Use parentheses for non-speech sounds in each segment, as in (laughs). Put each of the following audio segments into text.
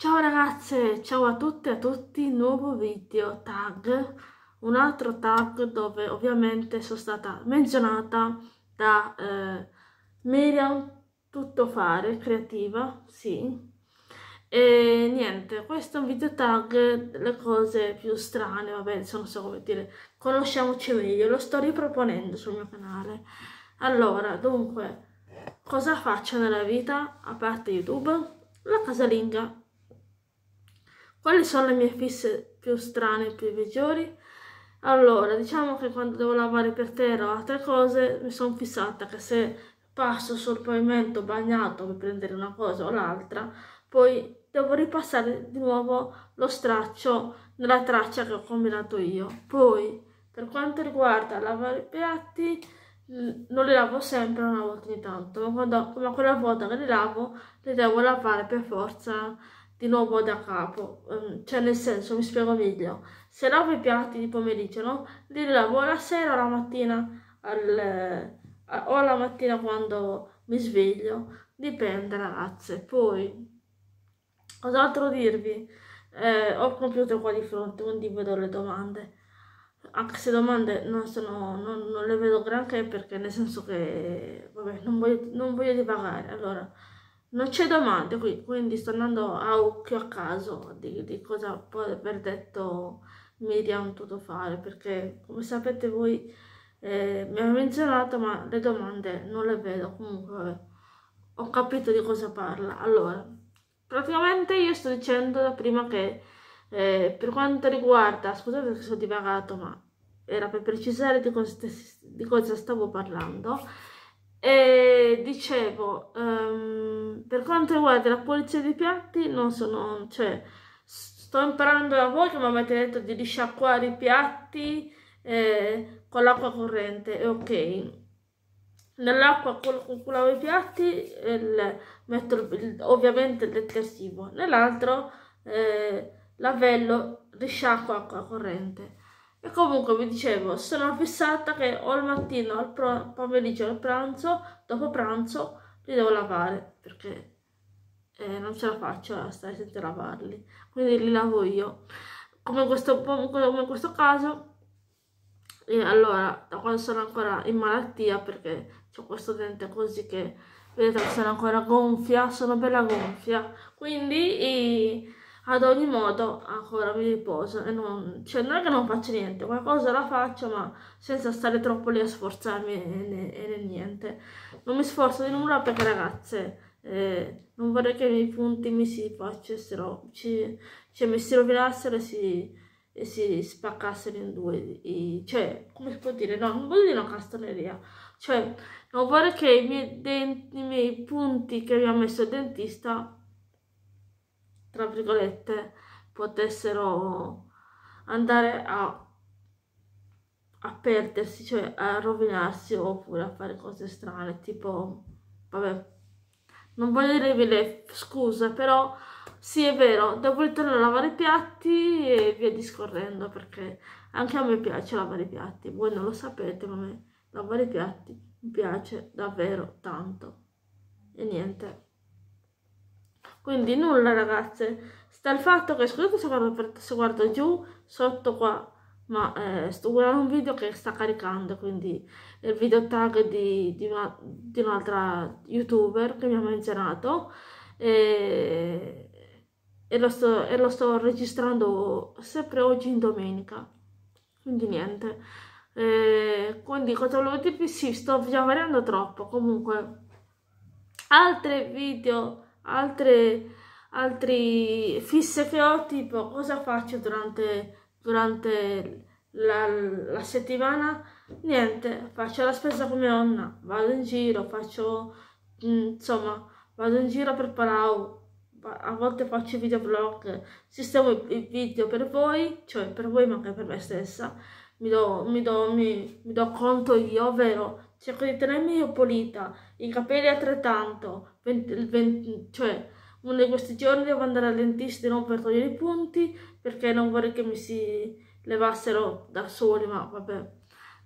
Ciao ragazze, ciao a tutte e a tutti, nuovo video tag, un altro tag dove ovviamente sono stata menzionata da eh, Miriam Tuttofare, creativa, sì. E niente, questo è un video tag, le cose più strane, vabbè, non so come dire, conosciamoci meglio, lo sto riproponendo sul mio canale. Allora, dunque, cosa faccio nella vita, a parte YouTube? La casalinga, quali sono le mie fisse più strane e più peggiori? Allora, diciamo che quando devo lavare per terra o altre cose, mi sono fissata che se passo sul pavimento bagnato per prendere una cosa o l'altra, poi devo ripassare di nuovo lo straccio nella traccia che ho combinato io. Poi, per quanto riguarda lavare i piatti, non li lavo sempre una volta ogni tanto, ma, quando, ma quella volta che li lavo, li devo lavare per forza di nuovo da capo, mm, cioè nel senso, mi spiego meglio, se lavo i piatti di pomeriggio, no? Li lavo la sera o la mattina, al, o la mattina quando mi sveglio, dipende ragazze. Poi, cos'altro dirvi? Eh, ho il computer qua di fronte, quindi vedo le domande. Anche se domande non, sono, non, non le vedo granché perché nel senso che, vabbè, non voglio, non voglio divagare, allora non c'è domanda qui, quindi sto andando a occhio a caso di, di cosa può aver detto media un tutto fare perché come sapete voi eh, mi ha menzionato ma le domande non le vedo comunque ho capito di cosa parla allora praticamente io sto dicendo da prima che eh, per quanto riguarda scusate se sono divagato ma era per precisare di cosa, di cosa stavo parlando e dicevo, um, per quanto riguarda la pulizia dei piatti, non sono, cioè, sto imparando da voi che mi avete detto di risciacquare i piatti eh, con l'acqua corrente, è ok. Nell'acqua con cui lavo i piatti eh, il, metto il, ovviamente il detersivo, nell'altro eh, lavello, risciacquo acqua corrente. E comunque vi dicevo, sono fissata che o il mattino, il pomeriggio, il pranzo, dopo pranzo li devo lavare perché eh, non ce la faccio a stare senza lavarli. Quindi li lavo io. Come in questo, come in questo caso, e allora, da quando sono ancora in malattia, perché ho questo dente così che vedete sono ancora gonfia, sono bella gonfia, quindi... E ad ogni modo, ancora mi riposo e non... Cioè, non è che non faccio niente, qualcosa la faccio, ma senza stare troppo lì a sforzarmi e, ne, e niente. Non mi sforzo di nulla perché, ragazze, eh, non vorrei che i miei punti mi si facessero... Ci, cioè, mi si rovinassero e si e si spaccassero in due, e, cioè, come si può dire, no, non voglio dire una castoneria, cioè, non vorrei che i miei, denti, i miei punti che mi ha messo il dentista tra virgolette, potessero andare a, a perdersi, cioè a rovinarsi oppure a fare cose strane, tipo, vabbè, non voglio dirvi le scuse, però sì è vero, devo ritornare a lavare i piatti e via discorrendo, perché anche a me piace lavare i piatti, voi non lo sapete, ma a me lavare i piatti mi piace davvero tanto. E niente quindi nulla ragazze sta il fatto che scusate se guardo, se guardo giù sotto qua ma eh, sto guardando un video che sta caricando quindi è il video tag di, di, una, di un'altra youtuber che mi ha menzionato e, e, lo sto, e lo sto registrando sempre oggi in domenica quindi niente eh, quindi cosa volevo dirvi sì sto già variando troppo comunque altri video altre, altri fisse che ho, tipo cosa faccio durante, durante la, la, settimana? Niente, faccio la spesa come mia nonna, vado in giro, faccio, mm, insomma, vado in giro per Palau, a volte faccio i videoblog, sistemo i video per voi, cioè per voi ma anche per me stessa, mi do, mi do, mi, mi do conto io, ovvero cerco cioè, di tenermi pulita, i capelli altrettanto, cioè uno di questi giorni devo andare al dentista non per togliere i punti perché non vorrei che mi si levassero da soli, ma vabbè,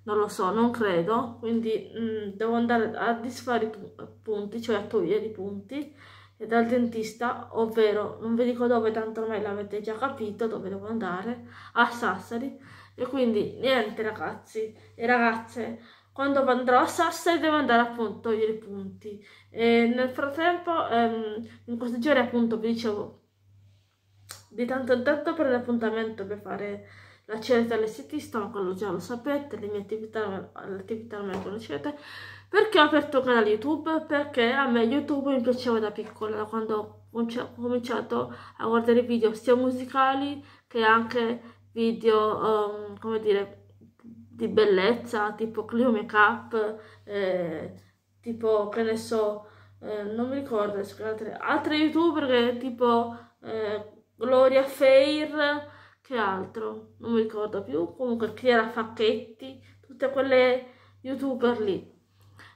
non lo so, non credo, quindi mh, mm, devo andare a disfare i punti, cioè a togliere i punti dal dentista, ovvero non vi dico dove, tanto ormai l'avete già capito dove devo andare, a Sassari. E quindi niente ragazzi e ragazze, quando andrò a Sassari devo andare appunto a togliere i punti. E nel frattempo, ehm, in questi giorni appunto vi dicevo, di tanto in tanto prendo appuntamento per fare la cerita alle city, sto quello già lo sapete, le mie attività, le attività le conoscete, perché ho aperto il canale YouTube, perché a me YouTube mi piaceva da piccola, da quando ho cominciato a guardare video sia musicali che anche video, um, come dire, di bellezza, tipo Clio Makeup, eh, tipo che ne so, eh, non mi ricordo, altre, altre youtuber che tipo eh, Gloria Fair, che altro, non mi ricordo più, comunque Chiara Facchetti, tutte quelle youtuber lì.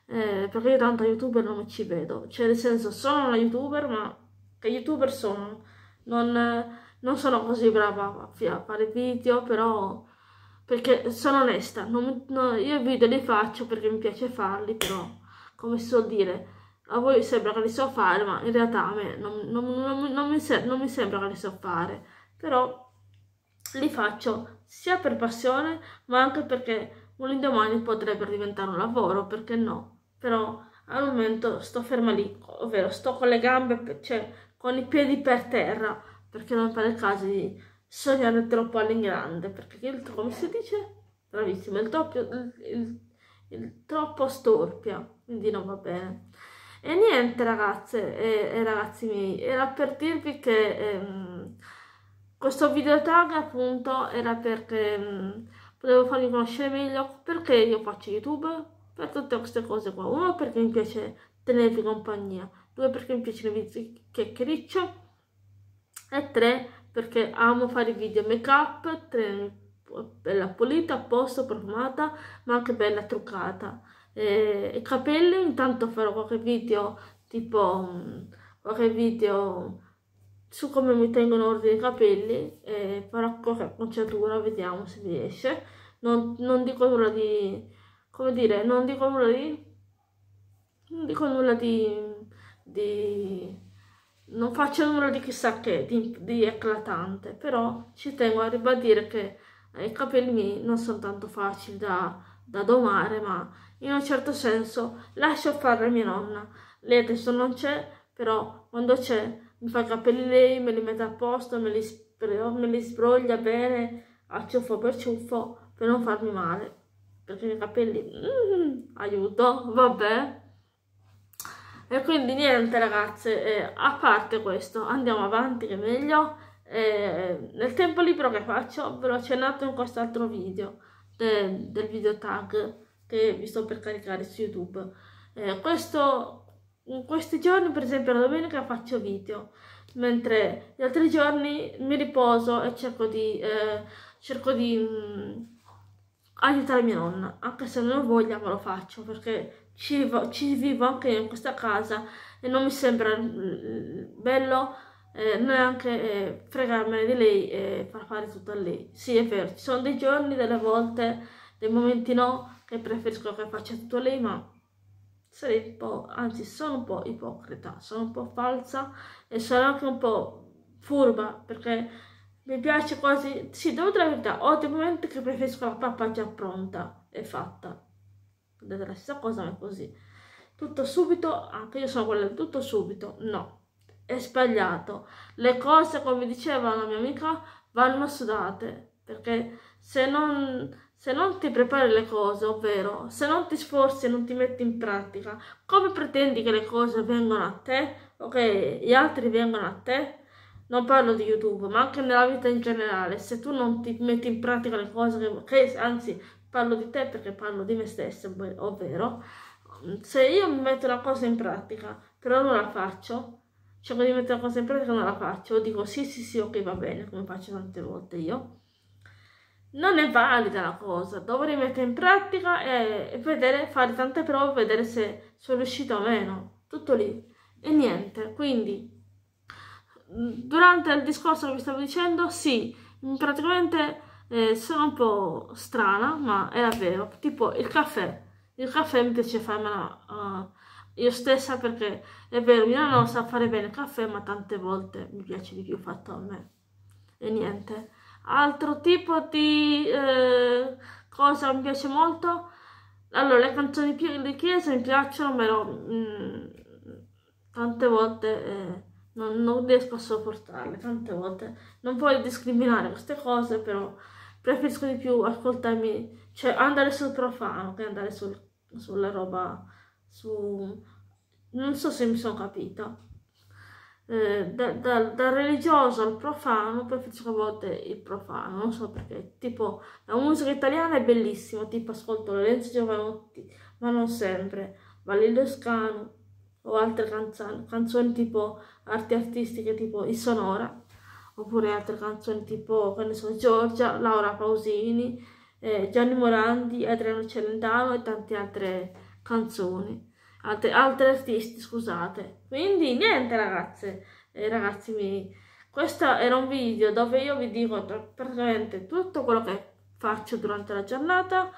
Eh, perché io tanto youtuber non ci vedo, cioè nel senso sono una youtuber ma che youtuber sono, non, non sono così brava a fare video però perché sono onesta, non, no, io i video li faccio perché mi piace farli, però come si suol dire, a voi sembra che li so fare, ma in realtà a me non, non, non mi, se, mi, sembra che li so fare, però li faccio sia per passione, ma anche perché un indomani potrebbe diventare un lavoro, perché no? Però al momento sto ferma lì, ovvero sto con le gambe, cioè con i piedi per terra, perché non fare il caso di sognare troppo alle grande perché il, come si dice? Bravissimo, il, doppio, il, il, il troppo storpia, quindi non va bene. E niente ragazze e, e ragazzi miei, era per dirvi che ehm, questo videotag appunto era perché ehm, volevo farvi conoscere meglio perché io faccio YouTube, per tutte queste cose qua. Uno perché mi piace tenervi compagnia, due perché mi piace le video chiacchiericcio e tre perché amo fare video make up, bella pulita, a posto, profumata, ma anche bella truccata. E, capelli intanto farò qualche video tipo mm, qualche video su come mi tengo in ordine i capelli e farò qualche acconciatura, vediamo se riesce. Non, non dico nulla di come dire, non dico nulla di non dico nulla di, di non faccio nulla di chissà che, di, di, eclatante, però ci tengo a ribadire che eh, i capelli miei non sono tanto facili da, da domare, ma in un certo senso lascio fare mia nonna. Lei adesso non c'è, però quando c'è mi fa i capelli lei, me li mette a posto, me li, oh, me li sbroglia bene a ciuffo per ciuffo per non farmi male, perché i miei capelli... Mm, aiuto, vabbè. E quindi niente ragazze, eh, a parte questo, andiamo avanti che è meglio. Eh, nel tempo libero che faccio ve l'ho accennato in quest'altro video de, del video tag che vi sto per caricare su YouTube. Eh, questo, in questi giorni, per esempio la domenica, faccio video, mentre gli altri giorni mi riposo e cerco di, eh, cerco di mh, mm, aiutare mia nonna, anche se non ho voglia ma lo faccio perché ci, ci vivo anche io in questa casa e non mi sembra mm, bello eh, neanche eh, fregarmene di lei e far fare tutto a lei. Sì, è vero, ci sono dei giorni, delle volte, dei momenti no, che preferisco che faccia tutto lei, ma sarei un po', anzi sono un po' ipocrita, sono un po' falsa e sono anche un po' furba perché mi piace quasi, sì, devo dire la verità, ho dei momenti che preferisco la pappa già pronta e fatta scusate la stessa cosa ma è così tutto subito anche io sono quella tutto subito no è sbagliato le cose come diceva la mia amica vanno sudate perché se non se non ti prepari le cose, ovvero se non ti sforzi e non ti metti in pratica, come pretendi che le cose vengano a te ok, gli altri vengono a te? Non parlo di YouTube, ma anche nella vita in generale, se tu non ti metti in pratica le cose, che, che, anzi, parlo di te perché parlo di me stessa, ovvero se io metto una cosa in pratica, però non la faccio, cerco cioè, di mettere la cosa in pratica e non la faccio, o dico sì sì sì ok va bene, come faccio tante volte io, non è valida la cosa, dovrei mettere in pratica e, vedere, fare tante prove, vedere se sono riuscita o meno, tutto lì. E niente, quindi mm, durante il discorso che vi stavo dicendo, sì, praticamente eh, sono un po' strana, ma è vero. Tipo il caffè. Il caffè mi piace farmela uh, io stessa perché è vero, mia nonna so fare bene il caffè, ma tante volte mi piace di più fatto a me. E niente. Altro tipo di eh, cosa mi piace molto? Allora, le canzoni di chiesa mi piacciono, però mh, mm, tante volte... Eh, non, non riesco a sopportarle tante volte. Non voglio discriminare queste cose, però preferisco di più ascoltarmi, cioè andare sul profano che andare sul, sulla roba, su... non so se mi sono capita. Eh, da, da, dal religioso al profano preferisco a volte il profano, non so perché. Tipo, la musica italiana è bellissima, tipo ascolto Lorenzo Giovanotti, ma non sempre, Valerio Scano o altre canzoni, canzoni tipo arti artistiche, tipo il Sonora oppure altre canzoni tipo, che ne so, Giorgia, Laura Pausini, eh, Gianni Morandi, Adriano Celentano e tante altre canzoni, altre, altre artisti, scusate. Quindi niente ragazze e eh, ragazzi miei, questo era un video dove io vi dico praticamente tutto quello che faccio durante la giornata,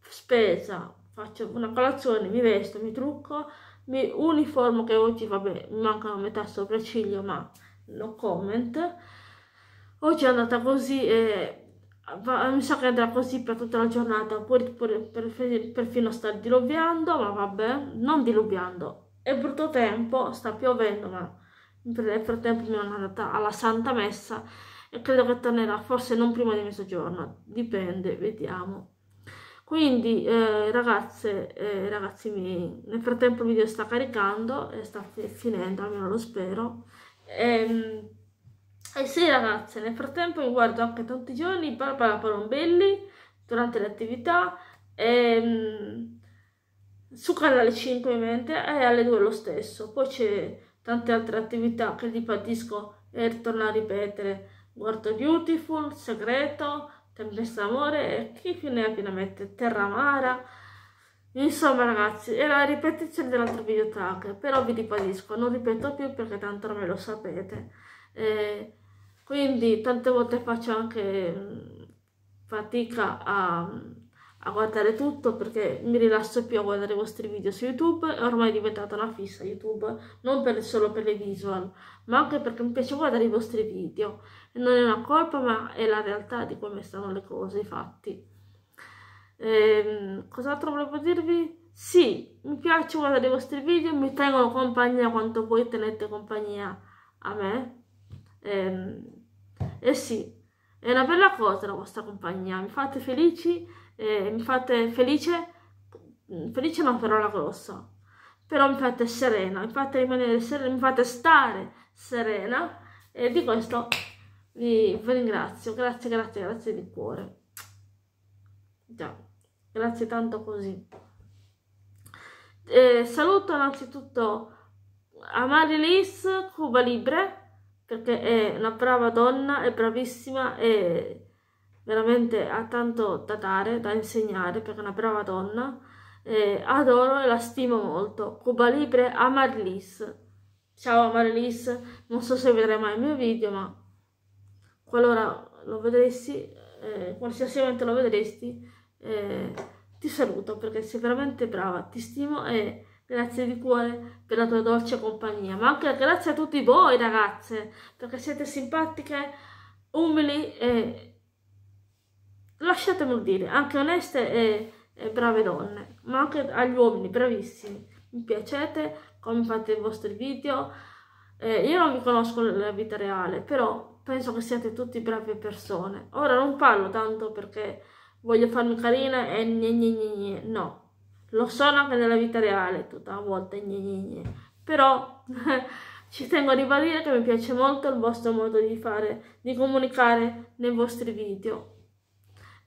spesa, faccio una colazione, mi vesto, mi trucco, mi uniformo che oggi vabbè mi manca metà sopracciglio ma no comment oggi è andata così e va, mi sa che andrà così per tutta la giornata oppure per, per, perfino sta diluviando ma vabbè non diluviando è brutto tempo sta piovendo ma nel frattempo mi sono andata alla santa messa e credo che tornerà forse non prima di mezzogiorno dipende vediamo quindi eh, ragazze e eh, ragazzi miei nel frattempo il video sta caricando e sta finendo almeno lo spero e, ehm, e sì ragazze, nel frattempo io guardo anche tutti i giorni Barbara Palombelli durante le attività e, ehm, su canale 5 ovviamente e alle 2 lo stesso. Poi c'è tante altre attività che ripetisco e torno a ripetere. Guardo Beautiful, Segreto, Tempesta Amore e chi più ne ha più ne mette, Terra Amara Insomma ragazzi, è la ripetizione dell'altro video tag, però vi ribadisco, non ripeto più perché tanto ormai lo sapete. Eh, quindi tante volte faccio anche mm, fatica a, a, guardare tutto perché mi rilasso più a guardare i vostri video su YouTube e ormai è diventata una fissa YouTube, non per, solo per le visual, ma anche perché mi piace guardare i vostri video. Non è una colpa, ma è la realtà di come stanno le cose, i fatti. Ehm, cos'altro volevo dirvi? Sì, mi piace guardare i vostri video, mi tengono compagnia quanto voi tenete compagnia a me. Ehm, e sì, è una bella cosa la vostra compagnia, mi fate felici, eh, mi fate felice, felice è una parola grossa, però mi fate serena, mi fate rimanere serena, mi fate stare serena e di questo vi, vi ringrazio, grazie, grazie, grazie di cuore. Ciao grazie tanto così. Eh, saluto innanzitutto a Marilis Cuba Libre, perché è una brava donna, è bravissima e veramente ha tanto da dare, da insegnare, perché è una brava donna. Eh, adoro e la stimo molto. Cuba Libre a Marilis. Ciao Marilis, non so se vedrai mai il mio video, ma qualora lo vedessi, eh, qualsiasi momento lo vedresti, eh, ti saluto perché sei veramente brava, ti stimo e grazie di cuore per la tua dolce compagnia, ma anche grazie a tutti voi ragazze, perché siete simpatiche, umili e lasciatemelo dire, anche oneste e, e brave donne, ma anche agli uomini, bravissimi, mi piacete, come fate i vostri video, eh, io non mi conosco nella vita reale, però penso che siate tutti brave persone, ora non parlo tanto perché voglio farmi carina e gne gne gne gne, no. Lo sono anche nella vita reale, tutta la volta gne gne gne. Però (laughs) ci tengo a ribadire che mi piace molto il vostro modo di fare, di comunicare nei vostri video.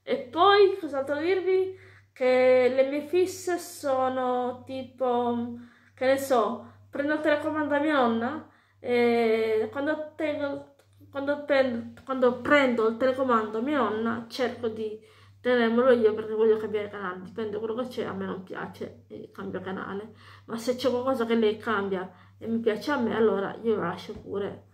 E poi, cos'altro dirvi? Che le mie fisse sono tipo, che ne so, prendo il telecomando a mia nonna e quando, tengo, quando, prendo, quando prendo il telecomando a mia nonna cerco di tenemerlo io perché voglio cambiare canale, dipende quello che c'è, a me non piace, cambio canale, ma se c'è qualcosa che lei cambia e mi piace a me, allora io lo lascio pure.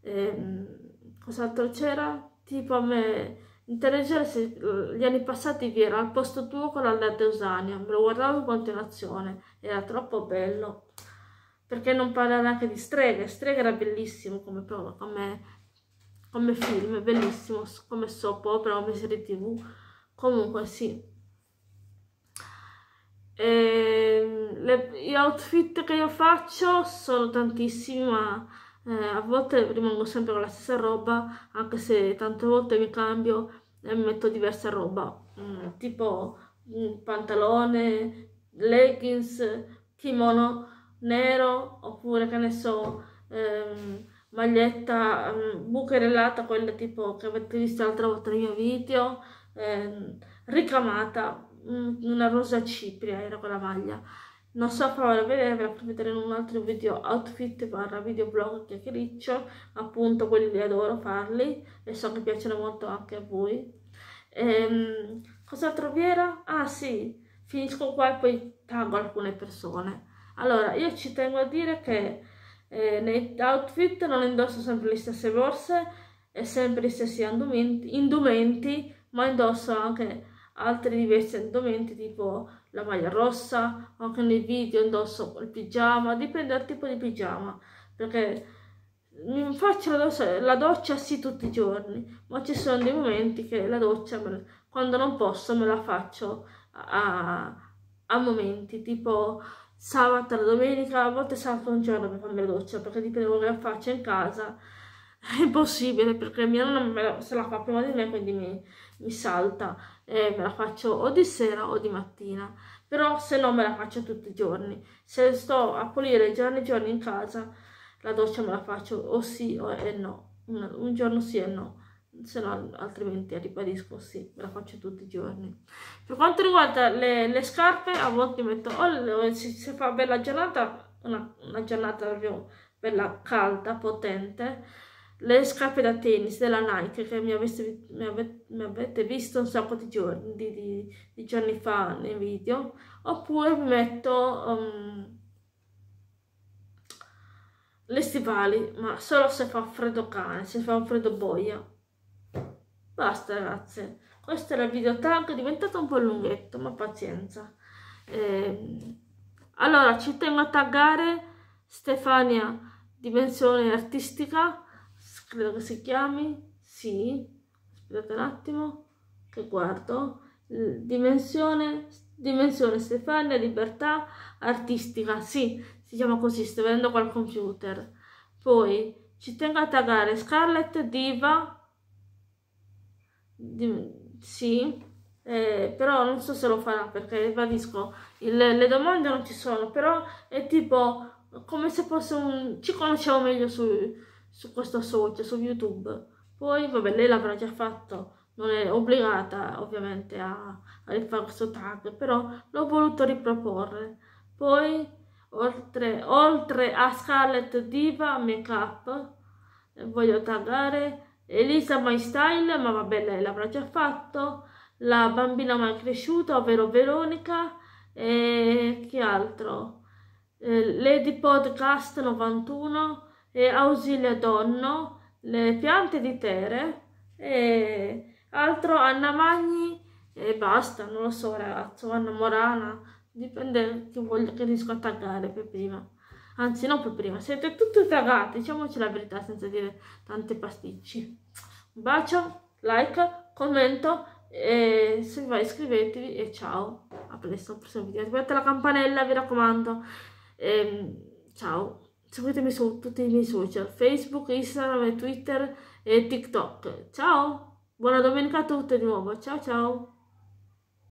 Ehm, cos'altro c'era? Tipo a me, in televisione se, gli anni passati vi era al posto tuo con Alberto Usania, me lo guardavo in continuazione, era troppo bello. Perché non parlare anche di streghe? Streghe era bellissimo come, come, come film, bellissimo come soap opera, come serie tv Comunque sì. E, ehm, le, gli outfit che io faccio sono tantissimi, ma eh, a volte rimango sempre con la stessa roba, anche se tante volte mi cambio e metto diversa roba, mm, tipo mm, pantalone, leggings, kimono nero, oppure che ne so, ehm, maglietta um, bucherellata, quella tipo che avete visto l'altra volta nel mio video, eh, ricamata, una rosa cipria era quella maglia. Non so farvela vedere, ve la farò vedere in un altro video outfit barra video videoblog chiacchiericcio, appunto quelli li adoro farli e so che piacciono molto anche a voi. Ehm, cos'altro vi era? Ah sì, finisco qua e poi taggo alcune persone. Allora, io ci tengo a dire che eh, nei outfit non indosso sempre le stesse borse e sempre gli stessi indumenti, indumenti ma indosso anche altri diversi indumenti tipo la maglia rossa, anche nei video indosso il pigiama, dipende dal tipo di pigiama, perché mi faccio la, do la doccia, sì tutti i giorni, ma ci sono dei momenti che la doccia, me, quando non posso, me la faccio a, a momenti, tipo sabato, la domenica, a volte salto un giorno per farmi la doccia, perché dipende da quello che faccio in casa, è impossibile, perché mia nonna se la fa prima di me, quindi mi mi salta e me la faccio o di sera o di mattina, però se no me la faccio tutti i giorni. Se sto a pulire giorni e giorni in casa, la doccia me la faccio o sì o e no, un, un giorno sì e no, se no altrimenti ribadisco sì, me la faccio tutti i giorni. Per quanto riguarda le, le scarpe, a volte metto, o se, se, fa bella giornata, una, una giornata proprio bella calda, potente, le scarpe da tennis della Nike che mi, avesse, mi, ave, mi avete visto un sacco di giorni, di, di, di giorni fa nei video oppure mi metto um, le stivali ma solo se fa freddo cane se fa un freddo boia basta ragazze questo era il video tag è diventato un po' lunghetto ma pazienza eh, allora ci tengo a taggare Stefania dimensione artistica credo che si chiami, sì, aspettate un attimo, che guardo, dimensione, dimensione Stefania, libertà artistica, sì, si chiama così, sto vedendo qua computer. Poi ci tengo a taggare Scarlett Diva, di, sì, eh, però non so se lo farà perché ribadisco, le domande non ci sono, però è tipo come se fosse un... ci conosciamo meglio su su questo social, su YouTube. Poi, vabbè, lei l'avrà già fatto, non è obbligata ovviamente a, a rifare questo tag, però l'ho voluto riproporre. Poi, oltre, oltre a Scarlett Diva Makeup, eh, voglio taggare Elisa My Style, ma vabbè, lei l'avrà già fatto, la bambina mai cresciuta, ovvero Veronica, e chi altro? Eh, Lady Podcast 91, e Ausilio Donno, Le piante di Tere e altro Anna Magni e basta, non lo so ragazzo, Anna Morana, dipende che voglio che riesco a taggare per prima. Anzi, non per prima, siete tutti tragati, diciamoci la verità senza dire tante pasticci. Un bacio, like, commento e se vi va iscrivetevi e ciao, a presto al prossimo video. Attivate la campanella, vi raccomando. E, ehm, ciao seguitemi su tutti i miei social, Facebook, Instagram Twitter e TikTok. Ciao! Buona domenica a tutti di nuovo, ciao ciao!